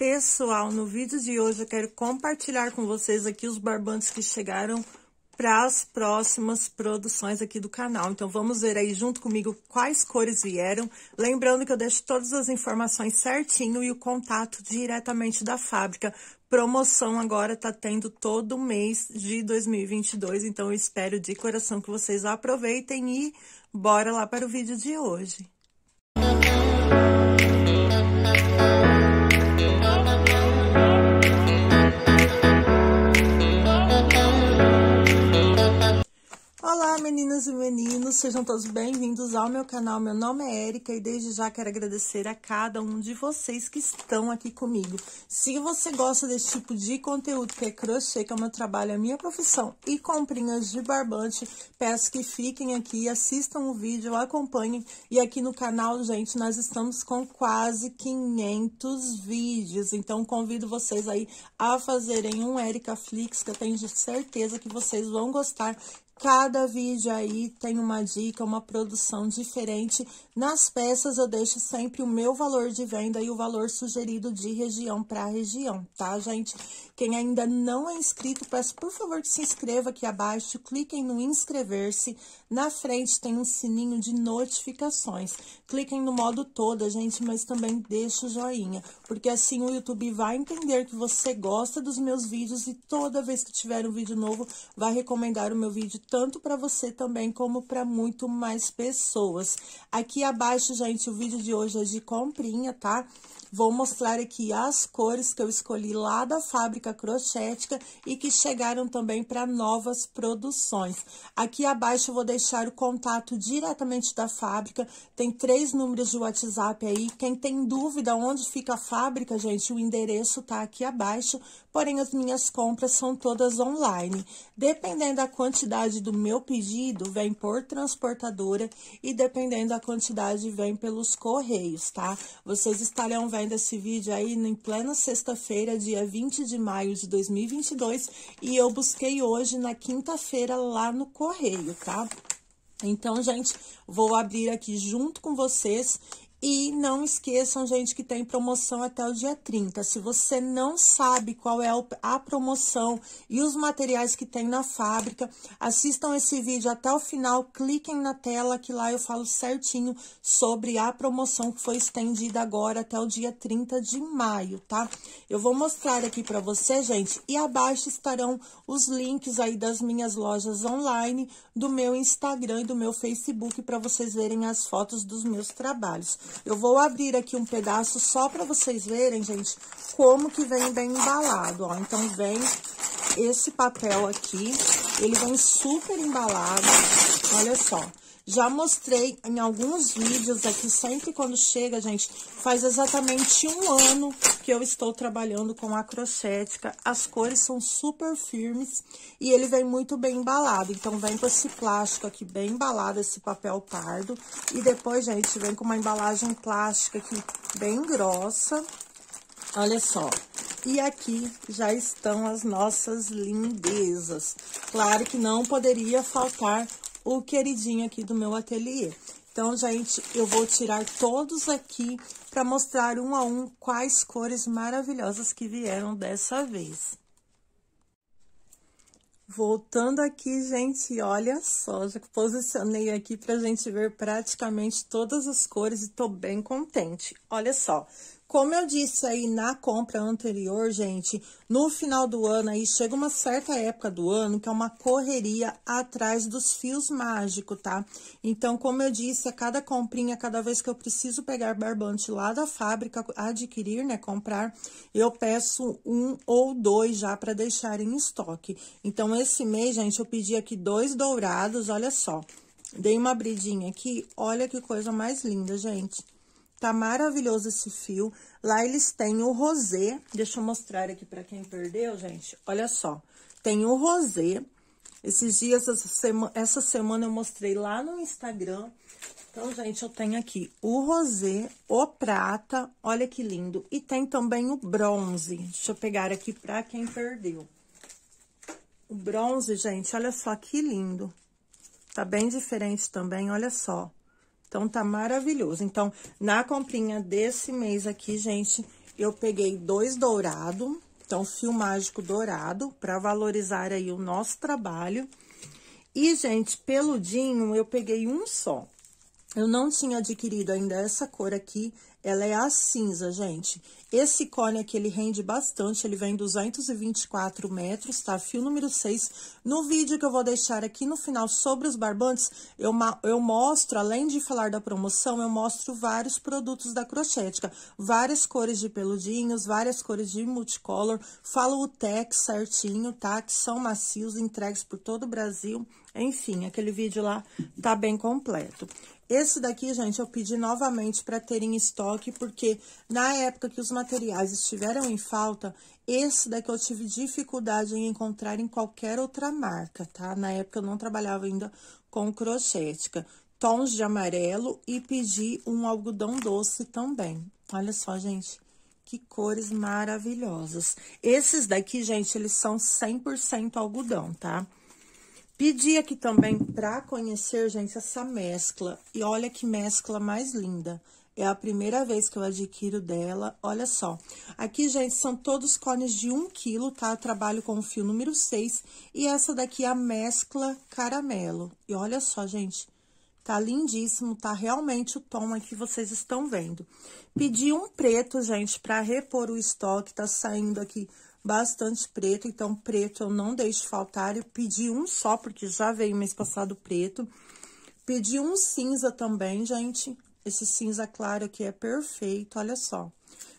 Pessoal, no vídeo de hoje eu quero compartilhar com vocês aqui os barbantes que chegaram para as próximas produções aqui do canal. Então, vamos ver aí junto comigo quais cores vieram. Lembrando que eu deixo todas as informações certinho e o contato diretamente da fábrica. Promoção agora está tendo todo mês de 2022, então eu espero de coração que vocês aproveitem e bora lá para o vídeo de hoje. meninas e meninos, sejam todos bem-vindos ao meu canal. Meu nome é Erika e desde já quero agradecer a cada um de vocês que estão aqui comigo. Se você gosta desse tipo de conteúdo, que é crochê, que é o meu trabalho, a minha profissão, e comprinhas de barbante, peço que fiquem aqui, assistam o vídeo, acompanhem. E aqui no canal, gente, nós estamos com quase 500 vídeos, então convido vocês aí a fazerem um Erika Flix, que eu tenho certeza que vocês vão gostar Cada vídeo aí tem uma dica, uma produção diferente. Nas peças eu deixo sempre o meu valor de venda e o valor sugerido de região para região, tá, gente? Quem ainda não é inscrito, peço por favor que se inscreva aqui abaixo, cliquem no inscrever-se. Na frente tem um sininho de notificações. Cliquem no modo toda, gente, mas também deixa o joinha, porque assim o YouTube vai entender que você gosta dos meus vídeos e toda vez que tiver um vídeo novo, vai recomendar o meu vídeo tanto para você também como para muito mais pessoas. Aqui abaixo, gente, o vídeo de hoje é de comprinha, tá? Vou mostrar aqui as cores que eu escolhi lá da fábrica crochética e que chegaram também para novas produções. Aqui abaixo eu vou deixar o contato diretamente da fábrica, tem três números de WhatsApp aí. Quem tem dúvida onde fica a fábrica, gente, o endereço tá aqui abaixo, porém as minhas compras são todas online. Dependendo da quantidade quantidade do meu pedido vem por transportadora e dependendo da quantidade vem pelos correios, tá? Vocês estarão vendo esse vídeo aí em plena sexta-feira, dia 20 de maio de 2022, e eu busquei hoje na quinta-feira lá no correio, tá? Então, gente, vou abrir aqui junto com vocês e não esqueçam, gente, que tem promoção até o dia 30. Se você não sabe qual é a promoção e os materiais que tem na fábrica, assistam esse vídeo até o final, cliquem na tela que lá eu falo certinho sobre a promoção que foi estendida agora até o dia 30 de maio, tá? Eu vou mostrar aqui para você, gente, e abaixo estarão os links aí das minhas lojas online, do meu Instagram e do meu Facebook para vocês verem as fotos dos meus trabalhos. Eu vou abrir aqui um pedaço só para vocês verem, gente, como que vem bem embalado, ó. Então, vem esse papel aqui, ele vem super embalado, olha só. Já mostrei em alguns vídeos aqui, sempre quando chega, gente, faz exatamente um ano que eu estou trabalhando com acrocética. As cores são super firmes e ele vem muito bem embalado. Então, vem com esse plástico aqui bem embalado, esse papel pardo. E depois, gente, vem com uma embalagem plástica aqui bem grossa. Olha só. E aqui já estão as nossas lindezas. Claro que não poderia faltar o queridinho aqui do meu ateliê. Então, gente, eu vou tirar todos aqui para mostrar um a um quais cores maravilhosas que vieram dessa vez. Voltando aqui, gente, olha só, já posicionei aqui pra gente ver praticamente todas as cores e tô bem contente. Olha só, como eu disse aí na compra anterior, gente, no final do ano aí chega uma certa época do ano que é uma correria atrás dos fios mágicos, tá? Então, como eu disse, a cada comprinha, cada vez que eu preciso pegar barbante lá da fábrica, adquirir, né, comprar, eu peço um ou dois já para deixar em estoque. Então, esse mês, gente, eu pedi aqui dois dourados, olha só. Dei uma abridinha aqui, olha que coisa mais linda, gente. Tá maravilhoso esse fio. Lá eles têm o rosé. Deixa eu mostrar aqui para quem perdeu, gente. Olha só. Tem o rosé. Esses dias, essa semana, essa semana eu mostrei lá no Instagram. Então, gente, eu tenho aqui o rosé, o prata. Olha que lindo. E tem também o bronze. Deixa eu pegar aqui para quem perdeu. O bronze, gente, olha só que lindo. Tá bem diferente também, olha só. Então, tá maravilhoso. Então, na comprinha desse mês aqui, gente, eu peguei dois dourado, então, fio mágico dourado, para valorizar aí o nosso trabalho. E, gente, peludinho, eu peguei um só. Eu não tinha adquirido ainda essa cor aqui, ela é a cinza, gente. Esse cone aqui, ele rende bastante, ele vem 224 metros, tá? Fio número 6. No vídeo que eu vou deixar aqui no final sobre os barbantes, eu, eu mostro, além de falar da promoção, eu mostro vários produtos da Crochetica. Várias cores de peludinhos, várias cores de multicolor. Falo o tech certinho, tá? Que são macios, entregues por todo o Brasil. Enfim, aquele vídeo lá tá bem completo. Esse daqui, gente, eu pedi novamente para ter em estoque, porque na época que os materiais estiveram em falta, esse daqui eu tive dificuldade em encontrar em qualquer outra marca, tá? Na época eu não trabalhava ainda com crochética. Tons de amarelo e pedi um algodão doce também. Olha só, gente, que cores maravilhosas. Esses daqui, gente, eles são 100% algodão, tá? Tá? Pedi aqui também para conhecer, gente, essa mescla. E olha que mescla mais linda. É a primeira vez que eu adquiro dela, olha só. Aqui, gente, são todos cones de 1 quilo, tá? Eu trabalho com o fio número 6 e essa daqui é a mescla caramelo. E olha só, gente, tá lindíssimo, tá realmente o tom aqui, vocês estão vendo. Pedi um preto, gente, para repor o estoque, tá saindo aqui bastante preto, então preto eu não deixo faltar. Eu pedi um só, porque já veio mês passado preto. Pedi um cinza também, gente. Esse cinza claro aqui é perfeito, olha só.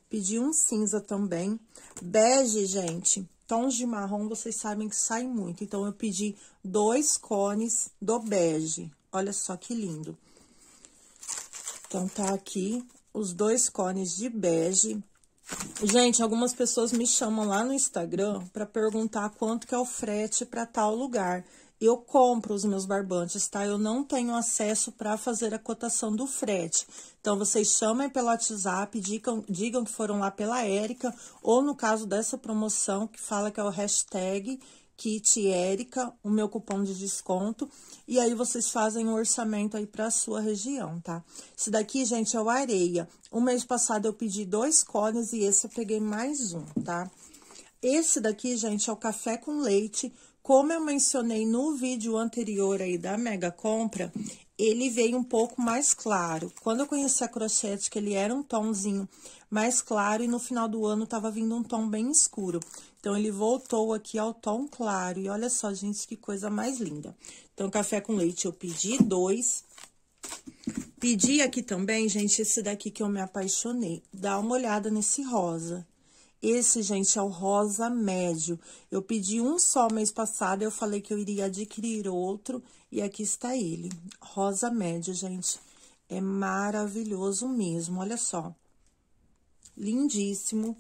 Pedi um cinza também. Bege, gente, tons de marrom, vocês sabem que sai muito. Então, eu pedi dois cones do bege. Olha só que lindo. Então, tá aqui os dois cones de bege. Gente, algumas pessoas me chamam lá no Instagram para perguntar quanto que é o frete para tal lugar. Eu compro os meus barbantes, tá? Eu não tenho acesso para fazer a cotação do frete. Então, vocês chamem pelo WhatsApp, digam, digam que foram lá pela Érica, ou no caso dessa promoção que fala que é o hashtag kit Érica, o meu cupom de desconto. E aí vocês fazem um orçamento aí para a sua região, tá? Esse daqui, gente, é o areia. O mês passado eu pedi dois cones e esse eu peguei mais um, tá? Esse daqui, gente, é o café com leite. Como eu mencionei no vídeo anterior aí da mega compra, ele veio um pouco mais claro. Quando eu conheci a crochete, que ele era um tomzinho mais claro e no final do ano tava vindo um tom bem escuro. Então, ele voltou aqui ao tom claro. E olha só, gente, que coisa mais linda. Então, café com leite eu pedi dois. Pedi aqui também, gente, esse daqui que eu me apaixonei. Dá uma olhada nesse rosa. Esse, gente, é o rosa médio. Eu pedi um só mês passado, eu falei que eu iria adquirir outro, e aqui está ele. Rosa médio, gente. É maravilhoso mesmo, olha só. Lindíssimo.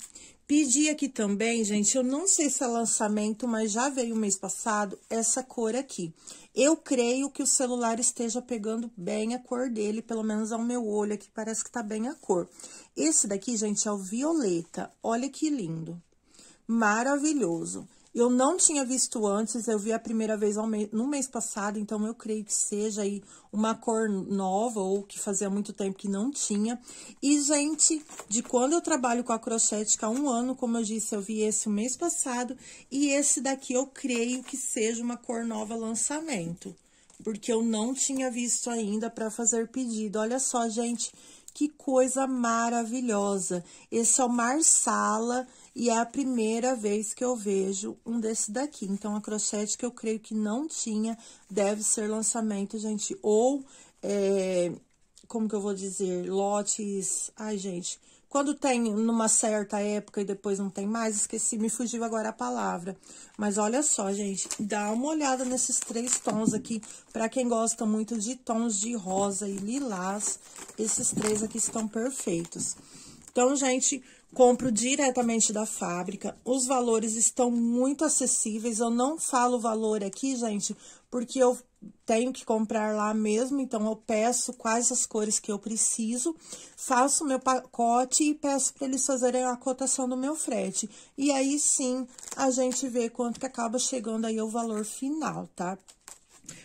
Pedi aqui também, gente, eu não sei se é lançamento, mas já veio mês passado essa cor aqui. Eu creio que o celular esteja pegando bem a cor dele, pelo menos ao meu olho aqui parece que tá bem a cor. Esse daqui, gente, é o violeta. Olha que lindo. Maravilhoso. Eu não tinha visto antes, eu vi a primeira vez no mês passado, então eu creio que seja aí uma cor nova ou que fazia muito tempo que não tinha. E, gente, de quando eu trabalho com a crochética há um ano, como eu disse, eu vi esse o mês passado. E esse daqui eu creio que seja uma cor nova lançamento porque eu não tinha visto ainda para fazer pedido. Olha só, gente, que coisa maravilhosa! Esse é o Marsala e é a primeira vez que eu vejo um desse daqui. Então, a crochete que eu creio que não tinha deve ser lançamento, gente, ou... É, como que eu vou dizer? Lotes... Ai, gente, quando tem numa certa época e depois não tem mais, esqueci, me fugiu agora a palavra. Mas olha só, gente, dá uma olhada nesses três tons aqui. Para quem gosta muito de tons de rosa e lilás, esses três aqui estão perfeitos. Então, gente, Compro diretamente da fábrica, os valores estão muito acessíveis. Eu não falo valor aqui, gente, porque eu tenho que comprar lá mesmo, então eu peço quais as cores que eu preciso, faço meu pacote e peço para eles fazerem a cotação do meu frete. E aí sim, a gente vê quanto que acaba chegando aí o valor final, tá?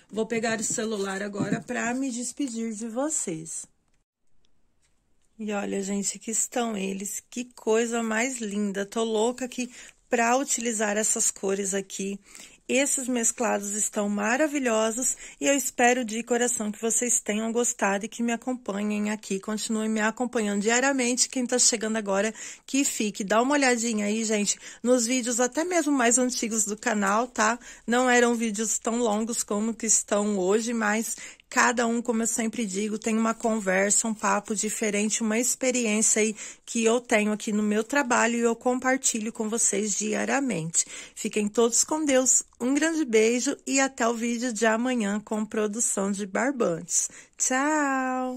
Vou pegar o celular agora para me despedir de vocês. E olha, gente, que estão eles. Que coisa mais linda. Tô louca que para utilizar essas cores aqui. Esses mesclados estão maravilhosos e eu espero de coração que vocês tenham gostado e que me acompanhem aqui, continuem me acompanhando diariamente. Quem está chegando agora, que fique. Dá uma olhadinha aí, gente, nos vídeos até mesmo mais antigos do canal, tá? Não eram vídeos tão longos como que estão hoje, mas cada um, como eu sempre digo, tem uma conversa, um papo diferente, uma experiência aí que eu tenho aqui no meu trabalho e eu compartilho com vocês diariamente. Fiquem todos com Deus, um grande beijo e até o vídeo de amanhã com produção de barbantes. Tchau!